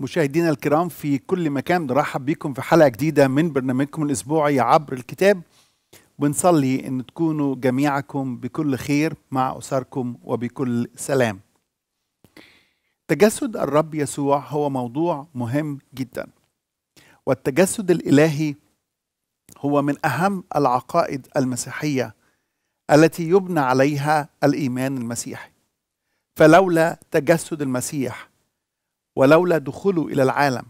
مشاهدينا الكرام في كل مكان نرحب بكم في حلقه جديده من برنامجكم الاسبوعي عبر الكتاب ونصلي ان تكونوا جميعكم بكل خير مع اسركم وبكل سلام. تجسد الرب يسوع هو موضوع مهم جدا. والتجسد الالهي هو من اهم العقائد المسيحيه التي يبنى عليها الايمان المسيحي. فلولا تجسد المسيح ولولا دخوله إلى العالم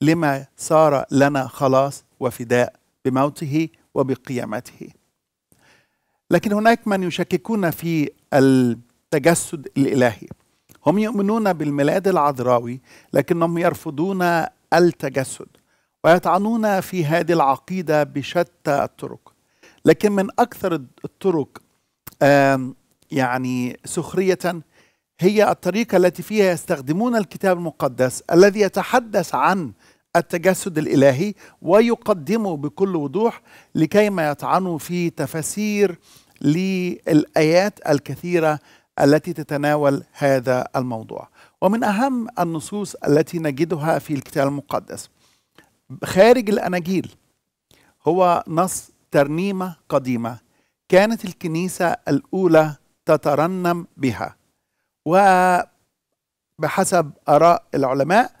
لما صار لنا خلاص وفداء بموته وبقيامته لكن هناك من يشككون في التجسد الإلهي هم يؤمنون بالميلاد العذراوي لكنهم يرفضون التجسد ويطعنون في هذه العقيدة بشتى الطرق لكن من أكثر الطرق يعني سخرية هي الطريقة التي فيها يستخدمون الكتاب المقدس الذي يتحدث عن التجسد الإلهي ويقدمه بكل وضوح لكيما يطعنوا في تفسير للآيات الكثيرة التي تتناول هذا الموضوع ومن أهم النصوص التي نجدها في الكتاب المقدس خارج الأناجيل هو نص ترنيمة قديمة كانت الكنيسة الأولى تترنم بها وبحسب آراء العلماء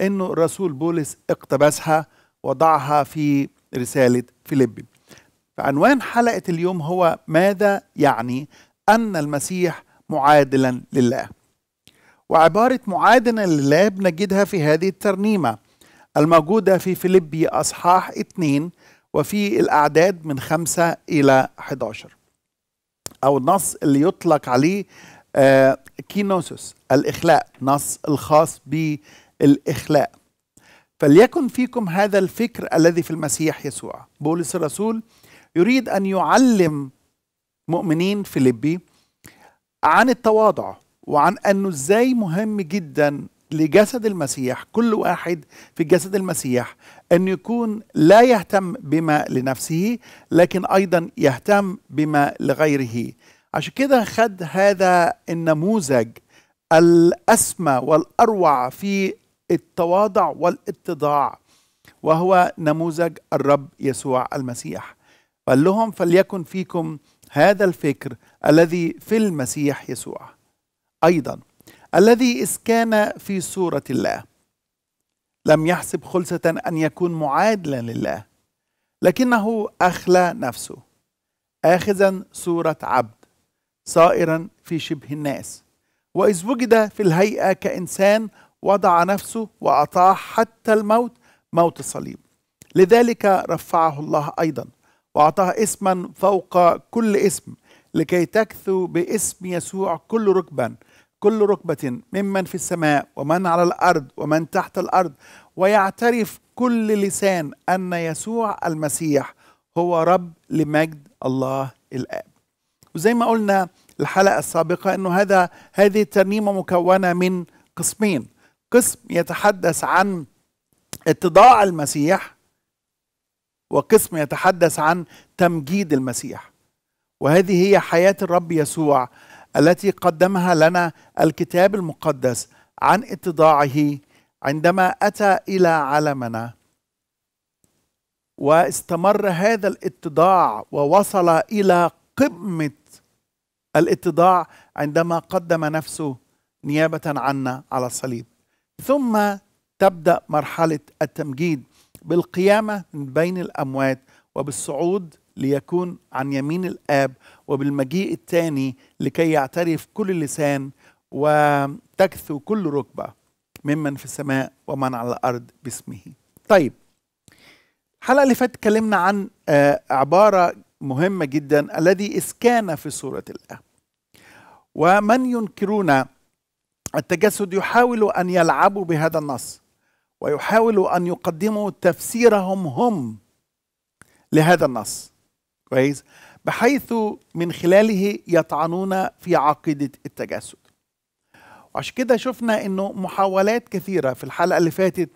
أنه الرسول بولس اقتبسها وضعها في رسالة فيليب فعنوان حلقة اليوم هو ماذا يعني أن المسيح معادلا لله وعبارة معادلا لله بنجدها في هذه الترنيمة الموجودة في فيليبي أصحاح 2 وفي الأعداد من 5 إلى 11 أو النص اللي يطلق عليه آه، كينوسوس الإخلاء نص الخاص بالإخلاء فليكن فيكم هذا الفكر الذي في المسيح يسوع بولس الرسول يريد أن يعلم مؤمنين فيليبي عن التواضع وعن أنه إزاي مهم جدا لجسد المسيح كل واحد في جسد المسيح أن يكون لا يهتم بما لنفسه لكن أيضا يهتم بما لغيره عشان كده خد هذا النموذج الأسمى والأروع في التواضع والاتضاع وهو نموذج الرب يسوع المسيح قال لهم فليكن فيكم هذا الفكر الذي في المسيح يسوع أيضا الذي إذ كان في صورة الله لم يحسب خلصة أن يكون معادلا لله لكنه أخلى نفسه آخذا صورة عبد صائرا في شبه الناس واذ وجد في الهيئه كانسان وضع نفسه واطاع حتى الموت موت الصليب لذلك رفعه الله ايضا واعطاه اسما فوق كل اسم لكي تكثو باسم يسوع كل ركبا كل ركبة ممن في السماء ومن على الأرض ومن تحت الأرض ويعترف كل لسان أن يسوع المسيح هو رب لمجد الله الآب وزي ما قلنا الحلقة السابقة أنه هذا هذه الترنيمة مكونة من قسمين قسم يتحدث عن اتضاع المسيح وقسم يتحدث عن تمجيد المسيح وهذه هي حياة الرب يسوع التي قدمها لنا الكتاب المقدس عن اتضاعه عندما أتى إلى عالمنا واستمر هذا الاتضاع ووصل إلى قمة الاتضاع عندما قدم نفسه نيابه عنا على الصليب ثم تبدا مرحله التمجيد بالقيامه من بين الاموات وبالصعود ليكون عن يمين الاب وبالمجيء الثاني لكي يعترف كل لسان وتكثو كل ركبه ممن في السماء ومن على الارض باسمه. طيب الحلقه اللي فاتت اتكلمنا عن آه، عباره مهمة جدا الذي إسكان في صورة الله ومن ينكرون التجسد يحاولوا أن يلعبوا بهذا النص ويحاولوا أن يقدموا تفسيرهم هم لهذا النص كويس بحيث من خلاله يطعنون في عقيدة التجسد وعشان كده شفنا أنه محاولات كثيرة في الحلقة اللي فاتت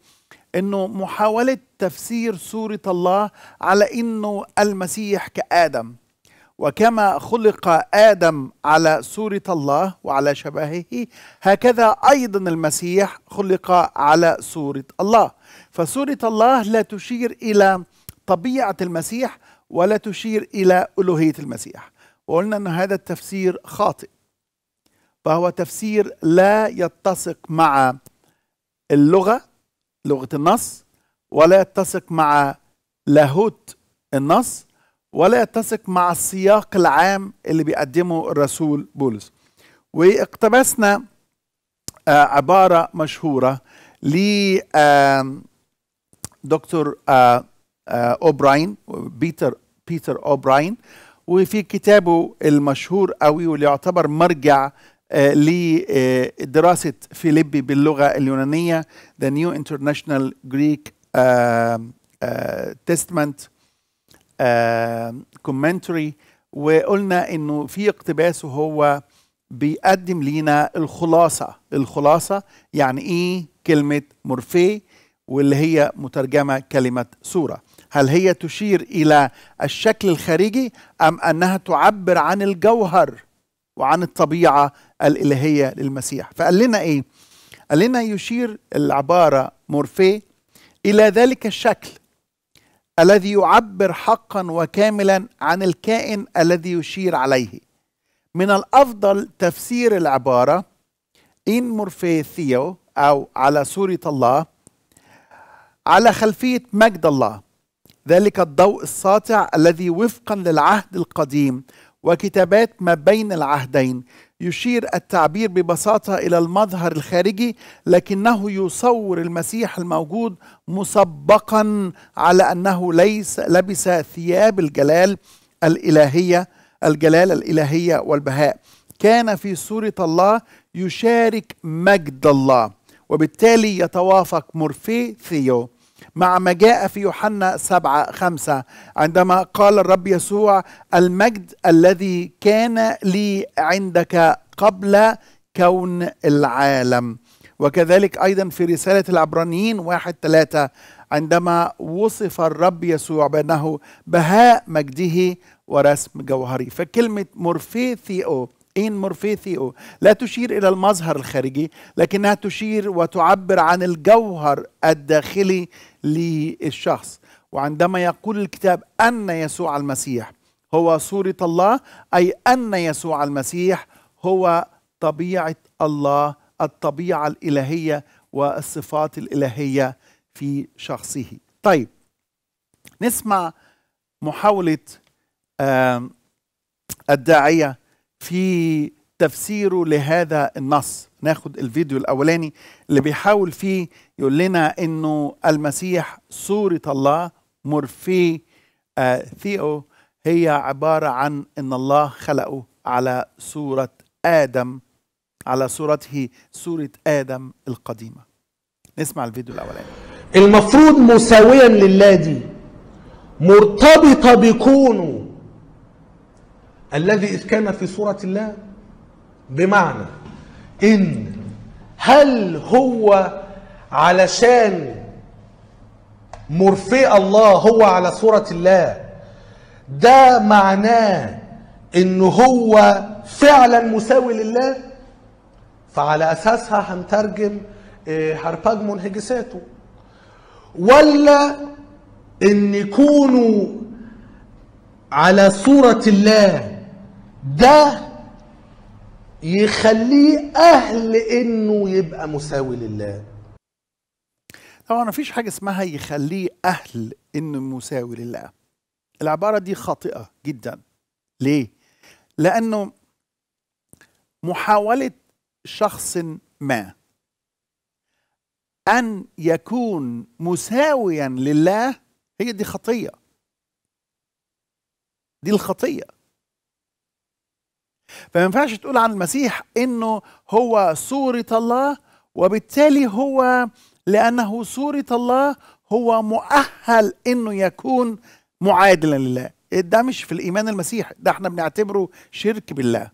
انه محاوله تفسير سوره الله على انه المسيح كادم وكما خلق ادم على سوره الله وعلى شبهه هكذا ايضا المسيح خلق على سوره الله فسوره الله لا تشير الى طبيعه المسيح ولا تشير الى الوهيه المسيح وقلنا ان هذا التفسير خاطئ فهو تفسير لا يتسق مع اللغه لغة النص ولا يتسق مع لاهوت النص ولا يتسق مع السياق العام اللي بيقدمه الرسول بولس واقتبسنا آه، عبارة مشهورة لدكتور آه، آه، أوبراين بيتر بيتر أوبراين وفي كتابه المشهور قوي واللي يعتبر مرجع آه، لدراسة فيليبي باللغة اليونانية The New International Greek آه، Testament Commentary وقلنا انه في اقتباس وهو بيقدم لينا الخلاصة الخلاصة يعني ايه كلمة مورفي واللي هي مترجمة كلمة صورة هل هي تشير إلى الشكل الخارجي أم أنها تعبر عن الجوهر وعن الطبيعة الإلهية للمسيح فقال لنا إيه؟ قال لنا يشير العبارة مورفي إلى ذلك الشكل الذي يعبر حقا وكاملا عن الكائن الذي يشير عليه من الأفضل تفسير العبارة إن مورفي ثيو أو على صورة الله على خلفية مجد الله ذلك الضوء الساطع الذي وفقا للعهد القديم وكتابات ما بين العهدين يشير التعبير ببساطه الى المظهر الخارجي لكنه يصور المسيح الموجود مسبقا على انه ليس لبس ثياب الجلال الالهيه الجلال الالهيه والبهاء كان في صوره الله يشارك مجد الله وبالتالي يتوافق مورفي ثيو مع ما جاء في يوحنا سبعة خمسة عندما قال الرب يسوع المجد الذي كان لي عندك قبل كون العالم وكذلك أيضا في رسالة العبرانيين واحد ثلاثة عندما وصف الرب يسوع بأنه بهاء مجده ورسم جوهري فكلمة مورفيثيو إن مورفيثيو لا تشير إلى المظهر الخارجي لكنها تشير وتعبر عن الجوهر الداخلي للشخص وعندما يقول الكتاب أن يسوع المسيح هو صورة الله أي أن يسوع المسيح هو طبيعة الله الطبيعة الإلهية والصفات الإلهية في شخصه طيب نسمع محاولة الداعية في تفسيره لهذا النص ناخد الفيديو الاولاني اللي بيحاول فيه يقول لنا انه المسيح صوره الله مورفي آه، ثيو هي عباره عن ان الله خلقه على صوره ادم على صورته صوره ادم القديمه نسمع الفيديو الاولاني المفروض مساويا لله دي مرتبطه بكونه الذي إذ كان في صورة الله بمعنى إن هل هو علشان مرفئ الله هو على صورة الله ده معناه إن هو فعلا مساوي لله فعلى أساسها هنترجم آه، هرباج منهجساته ولا إن يكونوا على صورة الله ده يخليه اهل انه يبقى مساوي لله طبعا مفيش حاجه اسمها يخليه اهل انه مساوي لله العباره دي خاطئه جدا ليه لانه محاوله شخص ما ان يكون مساويا لله هي دي خطيه دي الخطيه فما ينفعش تقول عن المسيح انه هو صورة الله وبالتالي هو لانه صورة الله هو مؤهل انه يكون معادلا لله ده مش في الايمان المسيحي ده احنا بنعتبره شرك بالله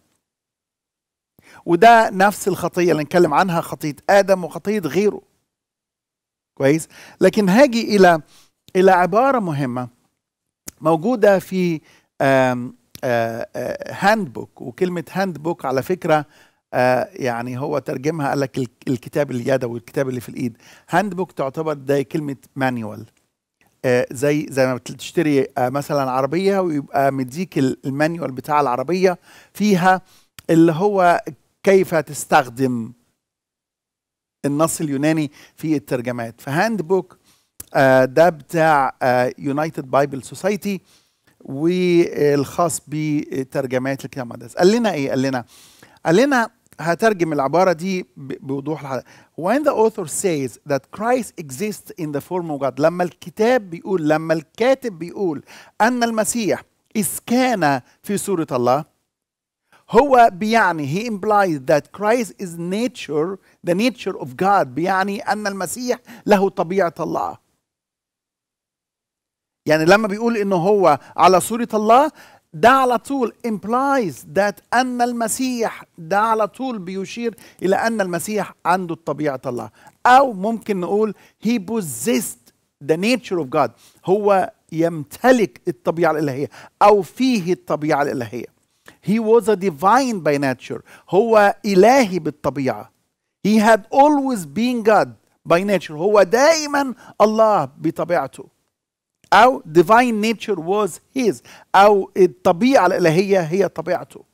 وده نفس الخطيه اللي نتكلم عنها خطيه ادم وخطيه غيره كويس لكن هاجي الى الى عباره مهمه موجوده في هاند آه، آه، بوك وكلمه هاند بوك على فكره آه، يعني هو ترجمها قال لك الكتاب اليدوي الكتاب اللي في الايد هاند بوك تعتبر زي كلمه مانيوال زي زي ما بتشتري مثلا عربيه ويبقى مديك المانيوال بتاع العربيه فيها اللي هو كيف تستخدم النص اليوناني في الترجمات فهاند بوك ده بتاع يونايتد بايبل سوسايتي والخاص بترجمات الكتاب المقدس قال لنا ايه قال لنا قال لنا هترجم العبارة دي بوضوح الحلقة. When the author says that Christ exists in the form of God لما الكتاب بيقول لما الكاتب بيقول أن المسيح إذ كان في صورة الله هو بيعني he implies that Christ is nature the nature of God بيعني أن المسيح له طبيعة الله يعني لما بيقول انه هو على صوره الله ده على طول implies that أن المسيح ده على طول بيشير إلى أن المسيح عنده طبيعة الله أو ممكن نقول he possessed the nature of God هو يمتلك الطبيعة الإلهية أو فيه الطبيعة الإلهية he was a divine by nature هو إلهي بالطبيعة he had always been God by nature هو دائما الله بطبيعته أو divine nature was his أو الطبيعة الإلهية هي طبيعته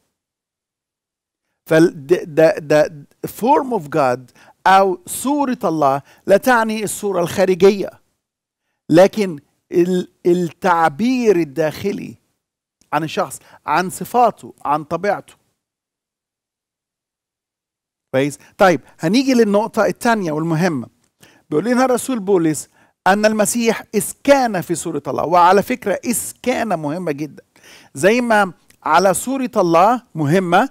فده form of God أو صورة الله لا تعني الصورة الخارجية لكن التعبير الداخلي عن الشخص عن صفاته عن طبيعته كويس طيب هنيجي للنقطة الثانية والمهمة بيقول لنا الرسول بولس أن المسيح إسكان في صورة الله وعلى فكرة إسكان مهمة جدا زي ما على صورة الله مهمة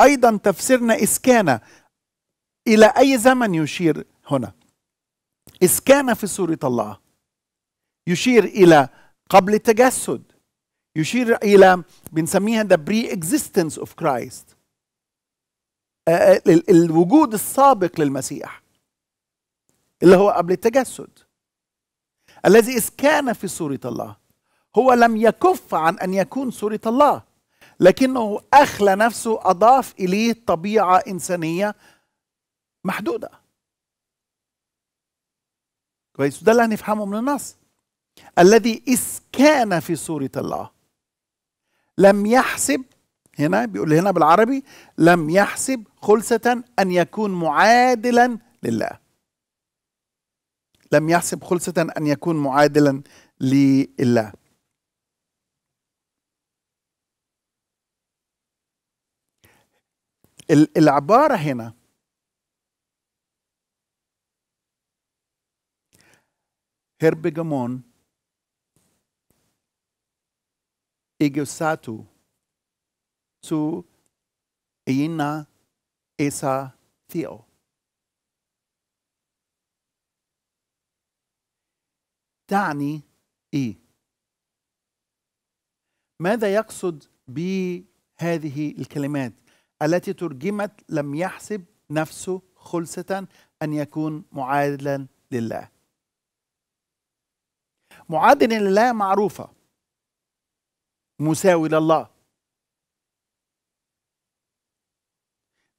أيضا تفسيرنا إسكان إلى أي زمن يشير هنا إسكان في صورة الله يشير إلى قبل التجسد يشير إلى بنسميها the pre-existence of Christ آه، آه، الوجود السابق للمسيح اللي هو قبل التجسد الذي إذ كان في صورة الله هو لم يكف عن أن يكون صورة الله لكنه أخلى نفسه أضاف إليه طبيعة إنسانية محدودة كويس ده اللي هنفهمه من النص الذي إذ كان في صورة الله لم يحسب هنا بيقول هنا بالعربي لم يحسب خلصة أن يكون معادلا لله لم يحسب خلصة أن يكون معادلا لله العبارة هنا هربجمون إيجوساتو سو إينا إيسا ثيو تعني ايه ماذا يقصد بهذه الكلمات التي ترجمت لم يحسب نفسه خلصة أن يكون معادلا لله معادلا لله معروفة مساوي لله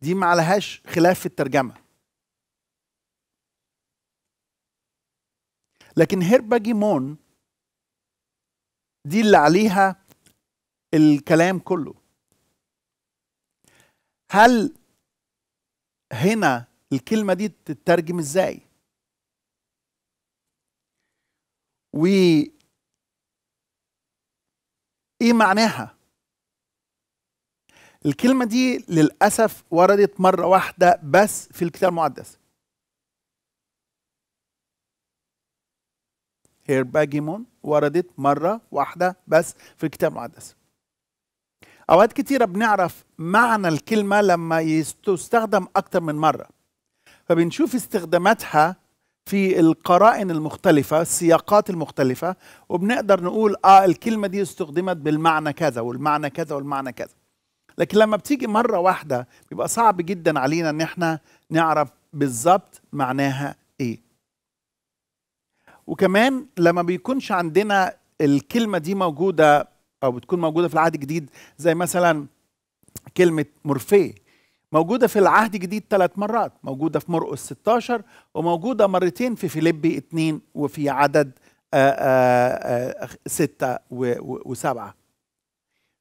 دي ما عليهاش خلاف في الترجمه لكن هيرباجيمون دي اللي عليها الكلام كله هل هنا الكلمة دي تترجم ازاي و ايه معناها الكلمة دي للأسف وردت مرة واحدة بس في الكتاب المقدس هيرباجيمون وردت مرة واحدة بس في الكتاب المقدس أوقات كتيرة بنعرف معنى الكلمة لما تستخدم أكتر من مرة فبنشوف استخداماتها في القرائن المختلفة السياقات المختلفة وبنقدر نقول آه الكلمة دي استخدمت بالمعنى كذا والمعنى كذا والمعنى كذا لكن لما بتيجي مرة واحدة بيبقى صعب جدا علينا إن احنا نعرف بالظبط معناها وكمان لما بيكونش عندنا الكلمه دي موجوده او بتكون موجوده في العهد الجديد زي مثلا كلمه مورفيه موجودة في العهد الجديد ثلاث مرات موجودة في مرقس 16 وموجودة مرتين في فيليبي 2 وفي عدد 6 آه، آه، آه، و7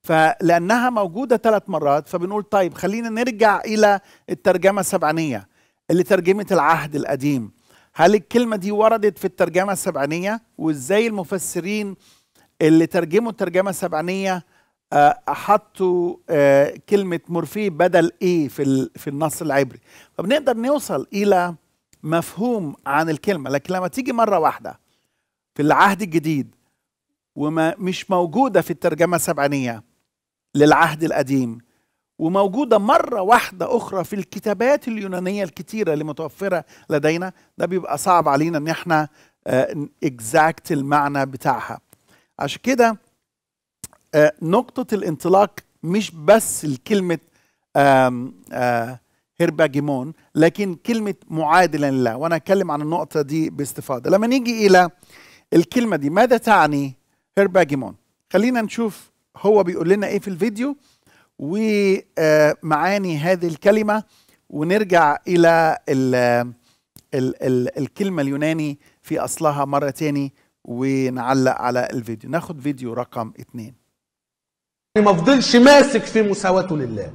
فلأنها موجودة ثلاث مرات فبنقول طيب خلينا نرجع إلى الترجمة السبعانية اللي ترجمت العهد القديم هل الكلمة دي وردت في الترجمة السبعينية وإزاي المفسرين اللي ترجموا الترجمة السبعينية آه، أحطوا آه، كلمة مورفي بدل إيه في, في النص العبري فبنقدر نوصل إلى مفهوم عن الكلمة لكن لما تيجي مرة واحدة في العهد الجديد وما مش موجودة في الترجمة السبعينية للعهد القديم وموجودة مرة واحدة أخرى في الكتابات اليونانية الكتيرة اللي متوفرة لدينا ده بيبقى صعب علينا إن احنا اكزاكت آه، المعنى بتاعها عشان كده آه، نقطة الانطلاق مش بس الكلمة هيرباجيمون آه، لكن كلمة معادلا لله وأنا أتكلم عن النقطة دي باستفاضة لما نيجي إلى الكلمة دي ماذا تعني هيرباجيمون خلينا نشوف هو بيقول لنا إيه في الفيديو ومعاني هذه الكلمة ونرجع إلى الـ الـ الـ الكلمة اليوناني في أصلها مرة تاني ونعلق على الفيديو ناخد فيديو رقم اتنين يعني ما فضلش ماسك في مساواته لله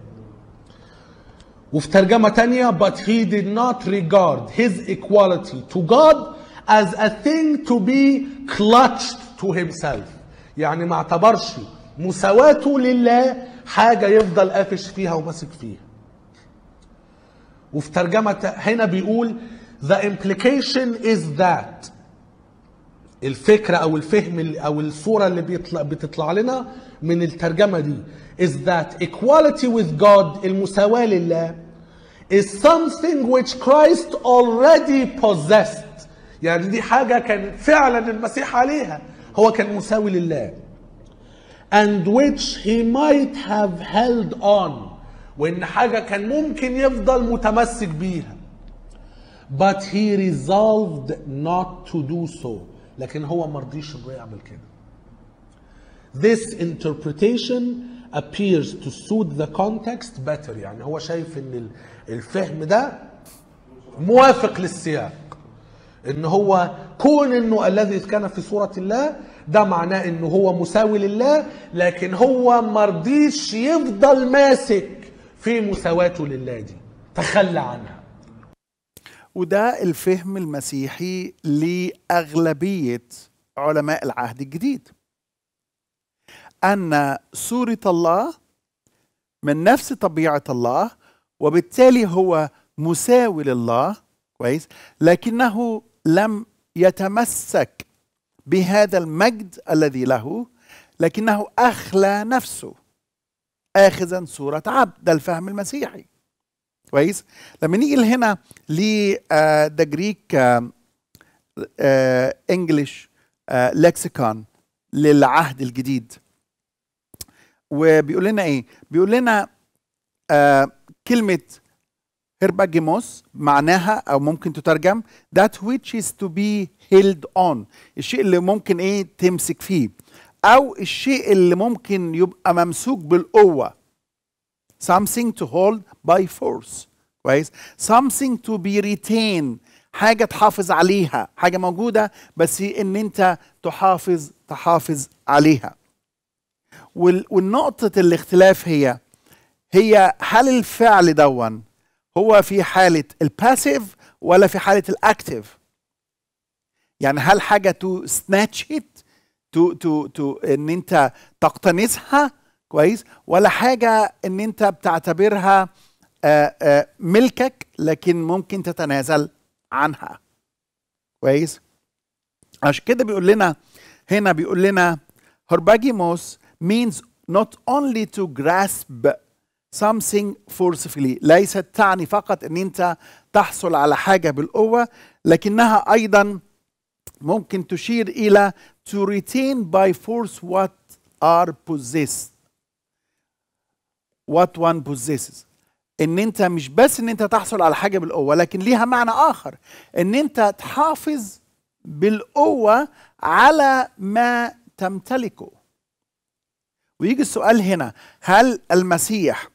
وفي ترجمة تانية but he did not regard his equality to God as a thing to be clutched to himself يعني ما اعتبرش مساواته لله حاجه يفضل قافش فيها وماسك فيها وفي ترجمه هنا بيقول the implication is that الفكرة أو الفهم أو الصورة اللي بيطلع بتطلع لنا من الترجمة دي is that equality with God المساواة لله is something which Christ already possessed يعني دي حاجة كان فعلا المسيح عليها هو كان مساوي لله and which he might have held on وان حاجة كان ممكن يفضل متمسك بيها but he resolved not to do so لكن هو مرضيش انه يعمل كده this interpretation appears to suit the context better يعني هو شايف ان الفهم ده موافق للسياق ان هو كون انه الذي كان في صورة الله ده معناه ان هو مساوي لله لكن هو مرضيش يفضل ماسك في مساواته لله دي تخلى عنها وده الفهم المسيحي لأغلبية علماء العهد الجديد أن صورة الله من نفس طبيعة الله وبالتالي هو مساوي لله كويس لكنه لم يتمسك بهذا المجد الذي له لكنه أخلى نفسه آخذا صورة عبد ده الفهم المسيحي كويس لما نيجي لهنا ل ذا جريك انجلش لكسيكون للعهد الجديد وبيقول لنا ايه بيقول لنا آه كلمه هيرباجيموس معناها او ممكن تترجم that which is to be held on الشيء اللي ممكن ايه تمسك فيه او الشيء اللي ممكن يبقى ممسوك بالقوه something to hold by force كويس something to be retained حاجه تحافظ عليها حاجه موجوده بس ان انت تحافظ تحافظ عليها والنقطه الاختلاف هي هي هل الفعل دون هو في حالة الباسيف ولا في حالة الأكتيف يعني هل حاجة تو سناتش ات تو تو تو ان انت تقتنصها كويس ولا حاجة ان انت بتعتبرها آه، آه، ملكك لكن ممكن تتنازل عنها كويس عشان كده بيقول لنا هنا بيقول لنا هرباجيموس means not only to grasp something forcefully ليست تعني فقط ان انت تحصل على حاجة بالقوة لكنها ايضا ممكن تشير الى to retain by force what are possessed what one possesses ان انت مش بس ان انت تحصل على حاجة بالقوة لكن ليها معنى اخر ان انت تحافظ بالقوة على ما تمتلكه ويجي السؤال هنا هل المسيح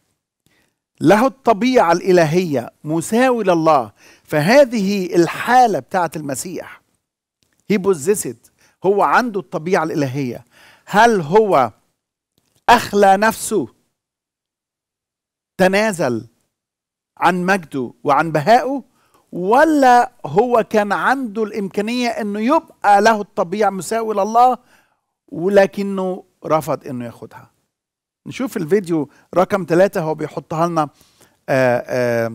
له الطبيعة الإلهية مساوي لله فهذه الحالة بتاعة المسيح هي بوزيسد هو عنده الطبيعة الإلهية هل هو أخلى نفسه تنازل عن مجده وعن بهائه ولا هو كان عنده الإمكانية أنه يبقى له الطبيعة مساوي لله ولكنه رفض أنه ياخدها نشوف الفيديو رقم ثلاثة هو بيحطها لنا آه، آه،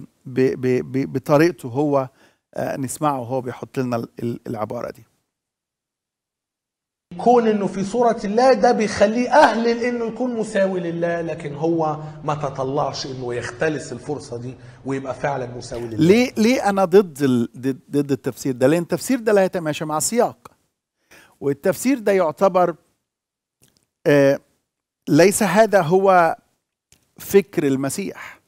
بطريقته هو آه، نسمعه هو بيحط لنا العبارة دي كون انه في صورة الله ده بيخليه اهل لانه يكون مساوي لله لكن هو ما تطلعش انه يختلس الفرصة دي ويبقى فعلا مساوي لله ليه ليه انا ضد ال... ضد التفسير ده لان التفسير ده لا يتماشى مع السياق والتفسير ده يعتبر آه ليس هذا هو فكر المسيح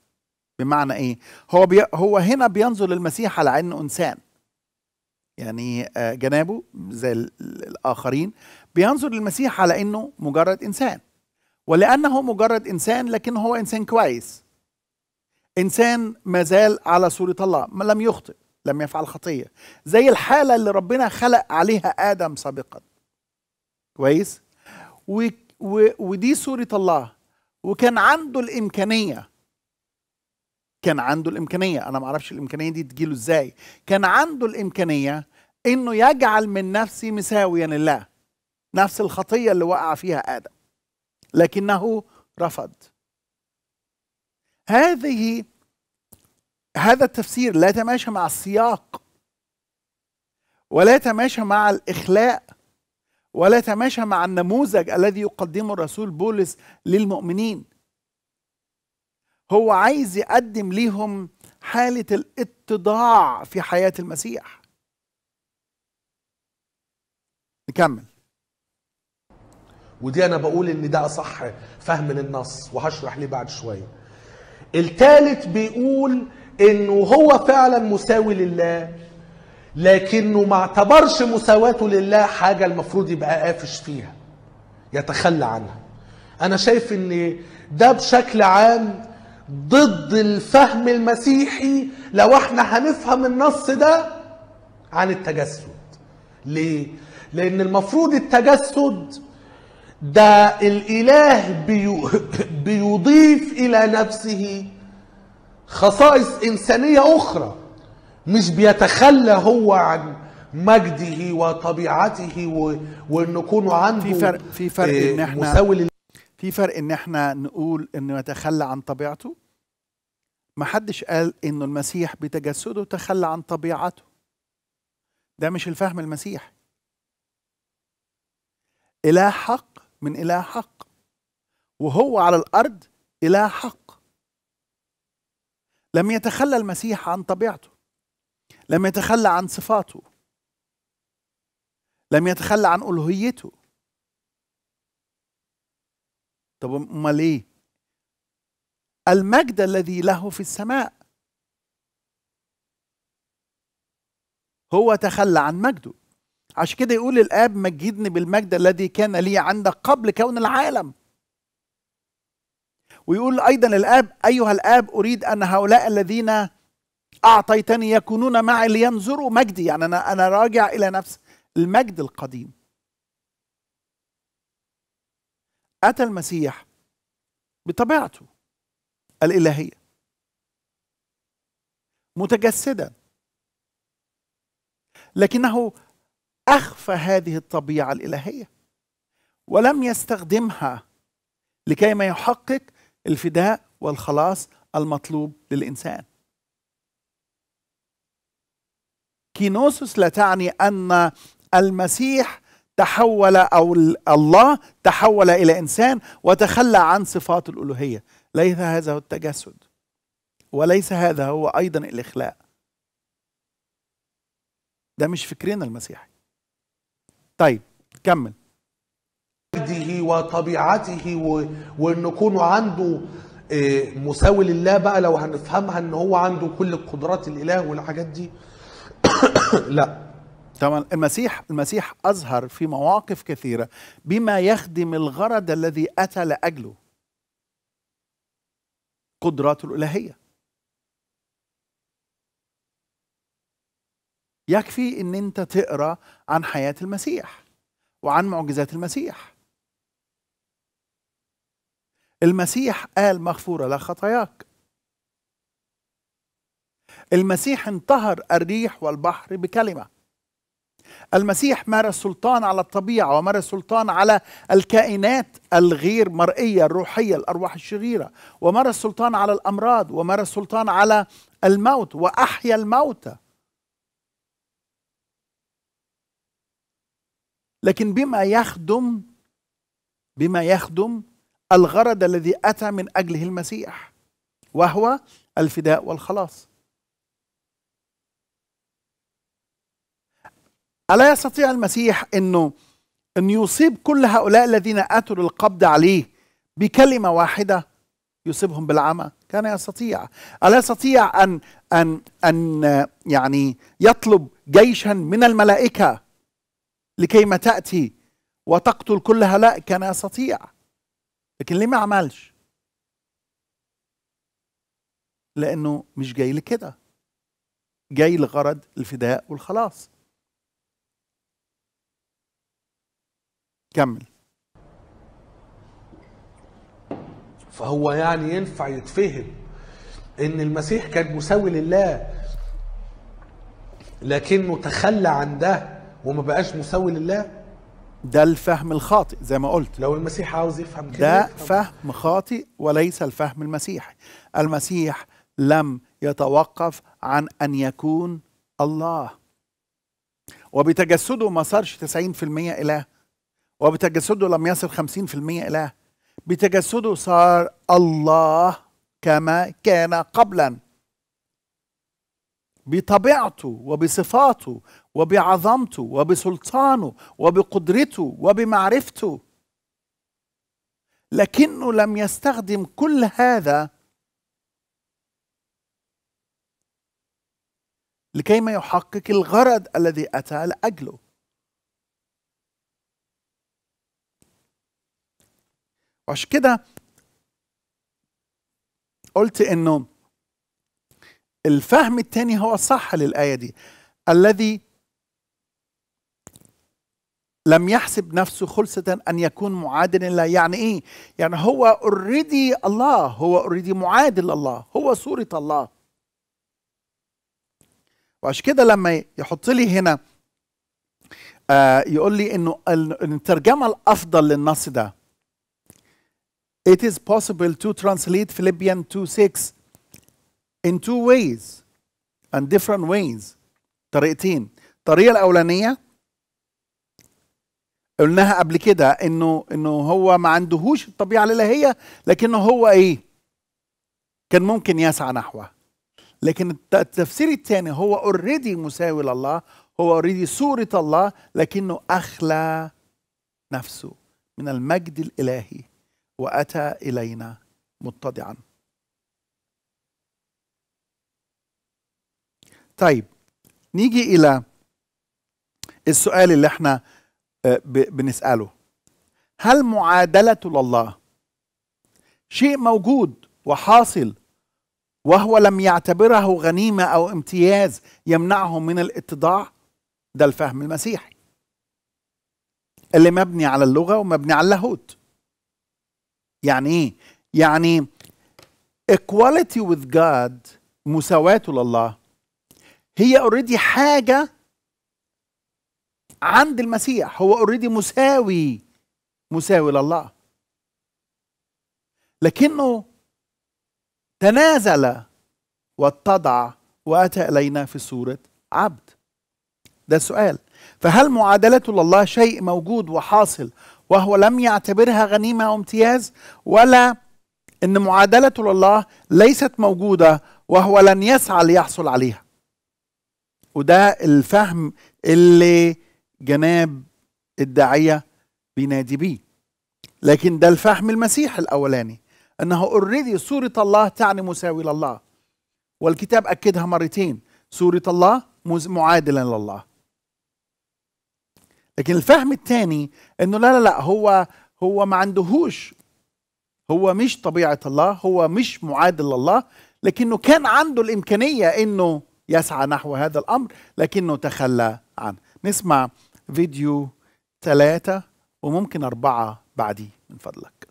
بمعنى ايه هو بي هو هنا بينظر للمسيح على انه انسان يعني آه، جنابه زي الاخرين بينظر للمسيح على انه مجرد انسان ولانه مجرد انسان لكن هو انسان كويس انسان ما زال على صوره الله ما لم يخطئ لم يفعل خطيه زي الحاله اللي ربنا خلق عليها ادم سابقا كويس و... ودي صورة الله وكان عنده الإمكانية كان عنده الإمكانية أنا ما أعرفش الإمكانية دي تجيله إزاي كان عنده الإمكانية إنه يجعل من نفسي مساويا لله نفس الخطية اللي وقع فيها آدم لكنه رفض هذه هذا التفسير لا يتماشى مع السياق ولا يتماشى مع الاخلاق ولا يتماشى مع النموذج الذي يقدمه الرسول بولس للمؤمنين هو عايز يقدم ليهم حالة الاتضاع في حياة المسيح نكمل ودي أنا بقول إن ده أصح فهم للنص وهشرح ليه بعد شوية التالت بيقول إنه هو فعلا مساوي لله لكنه ما اعتبرش مساواته لله حاجه المفروض يبقى قافش فيها يتخلى عنها انا شايف ان ده بشكل عام ضد الفهم المسيحي لو احنا هنفهم النص ده عن التجسد ليه لان المفروض التجسد ده الاله بيو بيضيف الى نفسه خصائص انسانيه اخرى مش بيتخلى هو عن مجده وطبيعته و... وان يكون عنده في فرق في فرق آه، ان احنا في فرق ان احنا نقول انه يتخلى عن طبيعته ما حدش قال انه المسيح بتجسده تخلى عن طبيعته ده مش الفهم المسيحي اله حق من اله حق وهو على الارض اله حق لم يتخلى المسيح عن طبيعته لم يتخلى عن صفاته لم يتخلى عن ألوهيته طب امال ايه المجد الذي له في السماء هو تخلى عن مجده عشان كده يقول الاب مجدني بالمجد الذي كان لي عندك قبل كون العالم ويقول ايضا الاب ايها الاب اريد ان هؤلاء الذين أعطيتني يكونون معي لينظروا مجدي يعني أنا أنا راجع إلى نفس المجد القديم أتى المسيح بطبيعته الإلهية متجسدا لكنه أخفى هذه الطبيعة الإلهية ولم يستخدمها لكي ما يحقق الفداء والخلاص المطلوب للإنسان كينوسس لا تعني أن المسيح تحول أو الله تحول إلى إنسان وتخلى عن صفات الألوهية ليس هذا هو التجسد وليس هذا هو أيضا الإخلاء ده مش فكرنا المسيحي طيب كمل وطبيعته وان كونه عنده آه، مساوي لله بقى لو هنفهمها ان هو عنده كل القدرات الاله والحاجات دي لا تمام المسيح المسيح أظهر في مواقف كثيرة بما يخدم الغرض الذي أتى لأجله قدراته الإلهية يكفي ان انت تقرا عن حياه المسيح وعن معجزات المسيح المسيح قال مغفوره لك خطاياك المسيح انطهر الريح والبحر بكلمة المسيح مارس سلطان على الطبيعة ومارس سلطان على الكائنات الغير مرئية الروحية الأرواح الشريرة ومارس سلطان على الأمراض ومارس سلطان على الموت وأحيا الموتى لكن بما يخدم بما يخدم الغرض الذي أتى من أجله المسيح وهو الفداء والخلاص ألا يستطيع المسيح أنه أن يصيب كل هؤلاء الذين أتوا للقبض عليه بكلمة واحدة يصيبهم بالعمى كان يستطيع ألا يستطيع أن أن أن يعني يطلب جيشا من الملائكة لكيما تأتي وتقتل كل هؤلاء كان يستطيع لكن ليه ما عملش لأنه مش جاي لكده جاي لغرض الفداء والخلاص كمل فهو يعني ينفع يتفهم ان المسيح كان مساوي لله لكنه تخلى عن ده وما بقاش مساوي لله ده الفهم الخاطئ زي ما قلت لو المسيح عاوز يفهم كده ده يفهم. فهم خاطئ وليس الفهم المسيحي المسيح لم يتوقف عن أن يكون الله وبتجسده ما صارش 90% إله وبتجسده لم يصل 50% إله بتجسده صار الله كما كان قبلا بطبيعته وبصفاته وبعظمته وبسلطانه وبقدرته وبمعرفته لكنه لم يستخدم كل هذا لكي ما يحقق الغرض الذي أتى لأجله وعشان كده قلت انه الفهم الثاني هو صح للآية دي الذي لم يحسب نفسه خلصة أن يكون معادلا لله يعني إيه؟ يعني هو اوريدي الله هو اوريدي معادل الله هو صورة الله وعشان كده لما يحط لي هنا آه يقول لي إنه الترجمة الأفضل للنص ده it is possible to translate Philippians 2:6 in two ways and different ways طريقتين الطريقة الأولانية قلناها قبل كده انه انه هو ما عندهوش الطبيعة الإلهية لكنه هو ايه كان ممكن يسعى نحوها لكن التفسير الثاني هو اوريدي مساوي لله هو اوريدي صورة الله لكنه أخلى نفسه من المجد الإلهي واتى الينا متضعا طيب نيجي الى السؤال اللي احنا آه، بنساله هل معادله لله شيء موجود وحاصل وهو لم يعتبره غنيمه او امتياز يمنعه من الاتضاع ده الفهم المسيحي اللي مبني على اللغه ومبني على اللاهوت يعني ايه يعني equality with God مساواته لله هي اوريدي حاجه عند المسيح هو اوريدي مساوي مساوي لله لكنه تنازل واتضع واتى الينا في صوره عبد ده السؤال فهل معادلته لله شيء موجود وحاصل وهو لم يعتبرها غنيمه او امتياز ولا ان معادلته لله ليست موجوده وهو لن يسعى ليحصل عليها وده الفهم اللي جناب الداعيه بينادي بيه لكن ده الفهم المسيح الاولاني انه اوريدي صوره الله تعني مساوي لله والكتاب اكدها مرتين صوره الله معادلا لله لكن الفهم الثاني انه لا لا لا هو هو ما عندهوش هو مش طبيعه الله هو مش معادل لله لكنه كان عنده الامكانيه انه يسعى نحو هذا الامر لكنه تخلى عنه نسمع فيديو ثلاثه وممكن اربعه بعدي من فضلك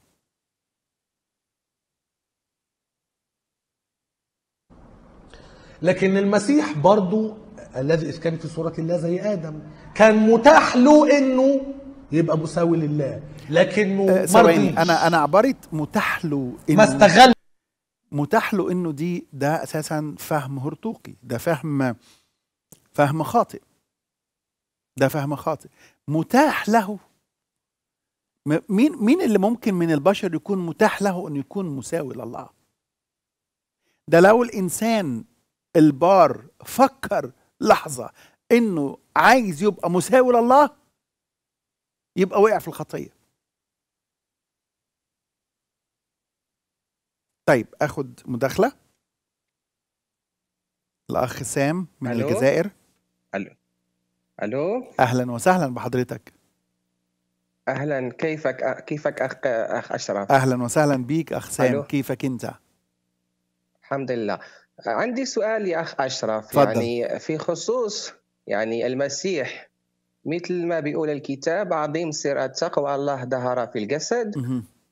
لكن المسيح برضو الذي إذ كان في صورة الله زي آدم كان متاح له إنه يبقى مساوي لله لكنه أه ثواني أنا أنا عبارة متاح له إنه ما استغل متاح له إنه دي ده أساسا فهم هرطوقي ده فهم فهم خاطئ ده فهم خاطئ متاح له مين مين اللي ممكن من البشر يكون متاح له أن يكون مساوي لله ده لو الإنسان البار فكر لحظة إنه عايز يبقى مساوي لله يبقى وقع في الخطية طيب أخد مداخلة الأخ سام من ألو؟ الجزائر ألو ألو أهلا وسهلا بحضرتك اهلا كيفك كيفك اخ اخ اشرف اهلا وسهلا بيك اخ سام كيفك انت الحمد لله عندي سؤال يا أخ أشرف فضل. يعني في خصوص يعني المسيح مثل ما بيقول الكتاب عظيم سر التقوى الله ظهر في الجسد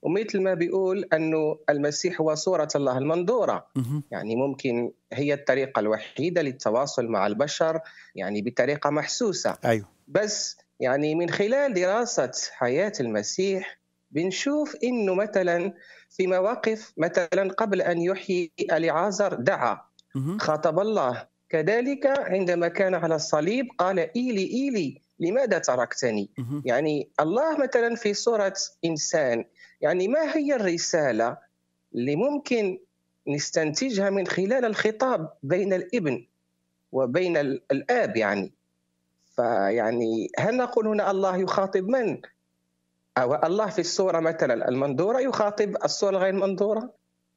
ومثل ما بيقول أنه المسيح هو صورة الله المنظورة يعني ممكن هي الطريقة الوحيدة للتواصل مع البشر يعني بطريقة محسوسة أيوه. بس يعني من خلال دراسة حياة المسيح بنشوف أنه مثلا في مواقف مثلا قبل أن يحيي اليعازر دعا خاطب الله كذلك عندما كان على الصليب قال إيلي إيلي لماذا تركتني يعني الله مثلا في صورة إنسان يعني ما هي الرسالة اللي ممكن نستنتجها من خلال الخطاب بين الابن وبين الاب يعني فيعني هل نقول هنا الله يخاطب من أو الله في الصورة مثلا المنظورة يخاطب الصورة غير المنظورة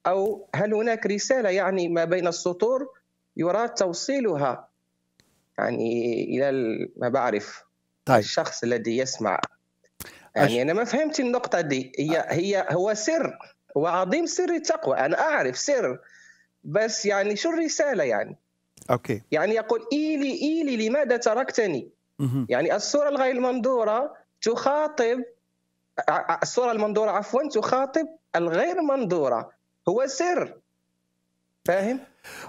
أو هل هناك رسالة يعني ما بين السطور يراد توصيلها يعني إلى ما بعرف طيب. الشخص الذي يسمع يعني أش... أنا ما فهمت النقطة دي هي هي هو سر هو عظيم سر التقوى أنا أعرف سر بس يعني شو الرسالة يعني أوكي يعني يقول إيلي إيلي لماذا تركتني مه. يعني الصورة الغير المنظورة تخاطب الصورة المنظورة عفوا تخاطب الغير منظورة هو سر فاهم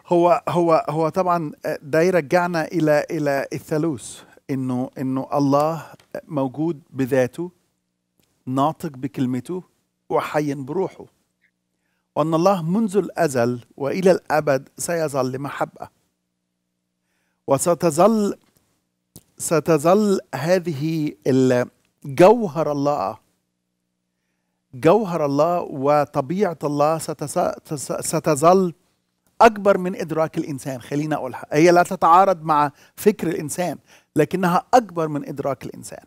هو هو هو طبعا آه، ده يرجعنا الى الى الثالوث انه انه الله موجود بذاته ناطق بكلمته وحي بروحه وان الله منذ الازل والى الابد سيظل محبه وستظل ستظل هذه جوهر الله جوهر الله وطبيعه الله ستظل اكبر من ادراك الانسان خلينا اقولها هي لا تتعارض مع فكر الانسان لكنها اكبر من ادراك الانسان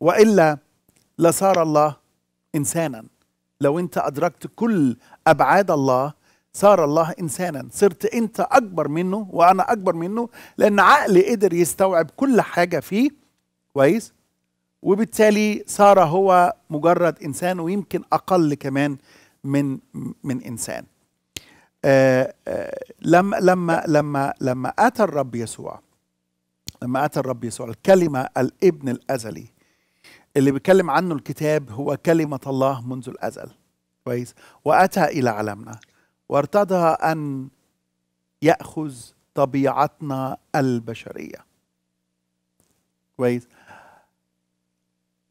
والا لصار الله انسانا لو انت ادركت كل ابعاد الله صار الله انسانا صرت انت اكبر منه وانا اكبر منه لان عقلي قدر يستوعب كل حاجه فيه كويس وبالتالي صار هو مجرد انسان ويمكن اقل كمان من من انسان آآ آه، آآ آه، لما لما لما لما اتى الرب يسوع لما اتى الرب يسوع الكلمه الابن الازلي اللي بيتكلم عنه الكتاب هو كلمه الله منذ الازل كويس واتى الى عالمنا وارتضى ان ياخذ طبيعتنا البشريه كويس